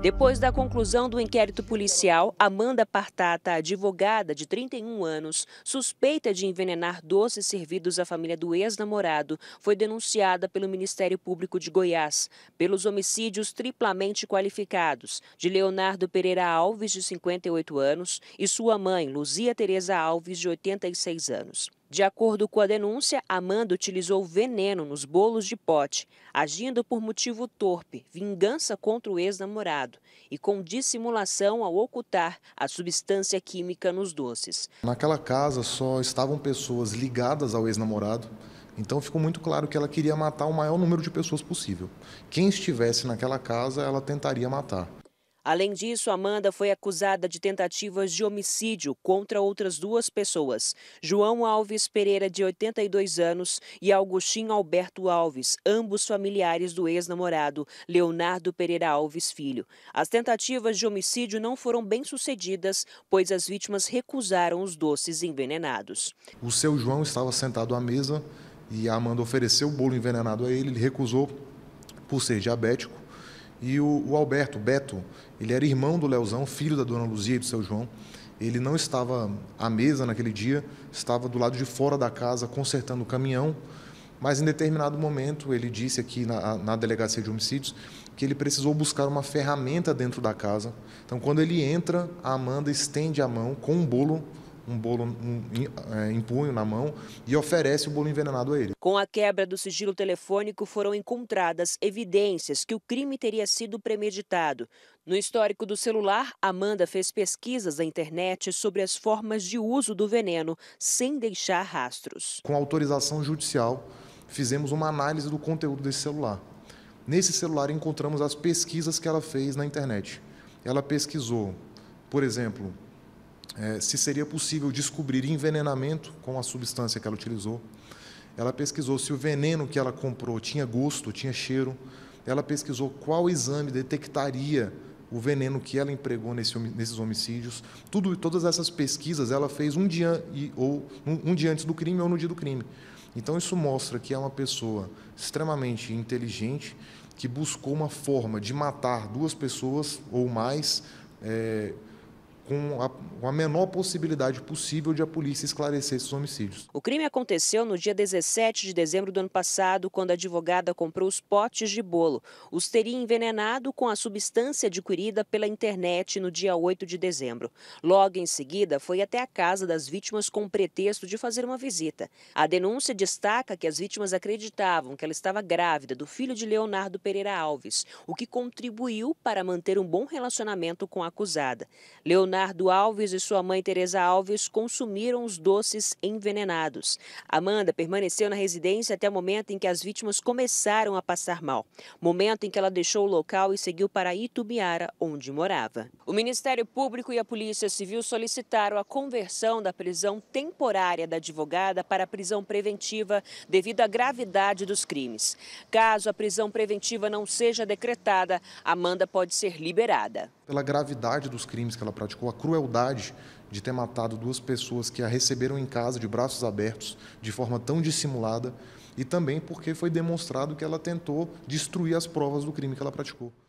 Depois da conclusão do inquérito policial, Amanda Partata, advogada de 31 anos, suspeita de envenenar doces servidos à família do ex-namorado, foi denunciada pelo Ministério Público de Goiás pelos homicídios triplamente qualificados de Leonardo Pereira Alves, de 58 anos, e sua mãe, Luzia Tereza Alves, de 86 anos. De acordo com a denúncia, Amanda utilizou veneno nos bolos de pote, agindo por motivo torpe, vingança contra o ex-namorado e com dissimulação ao ocultar a substância química nos doces. Naquela casa só estavam pessoas ligadas ao ex-namorado, então ficou muito claro que ela queria matar o maior número de pessoas possível. Quem estivesse naquela casa, ela tentaria matar. Além disso, Amanda foi acusada de tentativas de homicídio contra outras duas pessoas: João Alves Pereira, de 82 anos, e Augustinho Alberto Alves, ambos familiares do ex-namorado Leonardo Pereira Alves Filho. As tentativas de homicídio não foram bem sucedidas, pois as vítimas recusaram os doces envenenados. O seu João estava sentado à mesa e a Amanda ofereceu o bolo envenenado a ele, ele recusou por ser diabético e o, o Alberto, Beto, ele era irmão do Leozão, filho da dona Luzia e do seu João. Ele não estava à mesa naquele dia, estava do lado de fora da casa consertando o caminhão. Mas em determinado momento, ele disse aqui na, na, delegacia de homicídios que ele precisou buscar uma ferramenta dentro da casa. Então, quando ele entra, a Amanda estende a mão com um bolo um bolo, um, é, em punho na mão e oferece o bolo envenenado a ele. Com a quebra do sigilo telefônico, foram encontradas evidências que o crime teria sido premeditado. No histórico do celular, Amanda fez pesquisas na internet sobre as formas de uso do veneno, sem deixar rastros. Com autorização judicial, fizemos uma análise do conteúdo desse celular. Nesse celular encontramos as pesquisas que ela fez na internet. Ela pesquisou, por exemplo, é, se seria possível descobrir envenenamento com a substância que ela utilizou. Ela pesquisou se o veneno que ela comprou tinha gosto, tinha cheiro. Ela pesquisou qual exame detectaria o veneno que ela empregou nesse, nesses homicídios. Tudo, todas essas pesquisas ela fez um dia, ou, um, um dia antes do crime ou no dia do crime. Então, isso mostra que é uma pessoa extremamente inteligente que buscou uma forma de matar duas pessoas ou mais. É, com a, com a, menor possibilidade possível de a polícia esclarecer esses homicídios. O crime aconteceu no dia 17 de dezembro do ano passado, quando a advogada comprou os potes de bolo. Os teria envenenado com a substância adquirida pela internet no dia 8 de dezembro. Logo em seguida, foi até a casa das vítimas com o pretexto de fazer uma visita. A denúncia destaca que as vítimas acreditavam que ela estava grávida do filho de Leonardo Pereira Alves, o que contribuiu para manter um bom relacionamento com a acusada. Leonardo Leonardo Alves e sua mãe Teresa Alves consumiram os doces envenenados. Amanda permaneceu na residência até o momento em que as vítimas começaram a passar mal, momento em que ela deixou o local e seguiu para Itubiara, onde morava. O Ministério Público e a Polícia Civil solicitaram a conversão da prisão temporária da advogada para a prisão preventiva devido à gravidade dos crimes. Caso a prisão preventiva não seja decretada, Amanda pode ser liberada pela gravidade dos crimes que ela praticou, a crueldade de ter matado duas pessoas que a receberam em casa de braços abertos, de forma tão dissimulada, e também porque foi demonstrado que ela tentou destruir as provas do crime que ela praticou.